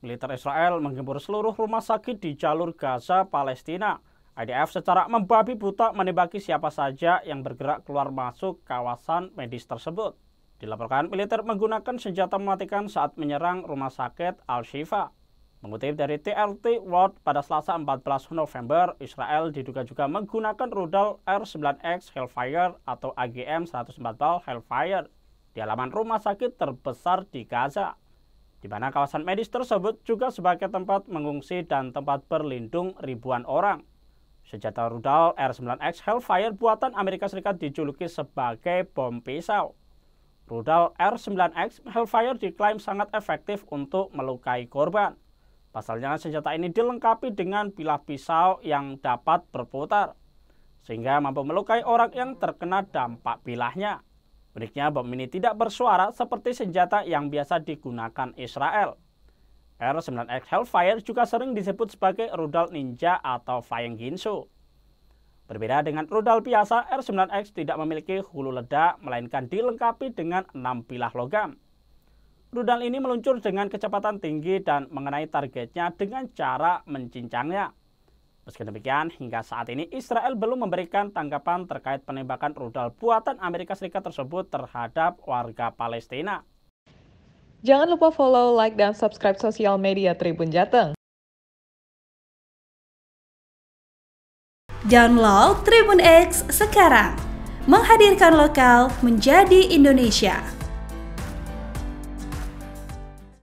Militer Israel menggempur seluruh rumah sakit di jalur Gaza, Palestina. IDF secara membabi buta menembaki siapa saja yang bergerak keluar masuk kawasan medis tersebut. Dilaporkan militer menggunakan senjata mematikan saat menyerang rumah sakit Al-Shifa. Mengutip dari TLT World pada Selasa 14 November, Israel diduga juga menggunakan rudal R9X Hellfire atau AGM-114 Hellfire di halaman rumah sakit terbesar di Gaza di mana kawasan medis tersebut juga sebagai tempat mengungsi dan tempat berlindung ribuan orang. Senjata rudal R9X Hellfire buatan Amerika Serikat dijuluki sebagai bom pisau. Rudal R9X Hellfire diklaim sangat efektif untuk melukai korban. Pasalnya senjata ini dilengkapi dengan bilah pisau yang dapat berputar, sehingga mampu melukai orang yang terkena dampak bilahnya uniknya bom ini tidak bersuara seperti senjata yang biasa digunakan Israel. R9X Hellfire juga sering disebut sebagai rudal ninja atau flying ginsu. Berbeda dengan rudal biasa, R9X tidak memiliki hulu ledak, melainkan dilengkapi dengan 6 pilah logam. Rudal ini meluncur dengan kecepatan tinggi dan mengenai targetnya dengan cara mencincangnya. Meski demikian, hingga saat ini Israel belum memberikan tanggapan terkait penembakan rudal buatan Amerika Serikat tersebut terhadap warga Palestina. Jangan lupa follow, like, dan subscribe sosial media Tribun Jateng. Download Tribun X sekarang. Menghadirkan lokal menjadi Indonesia.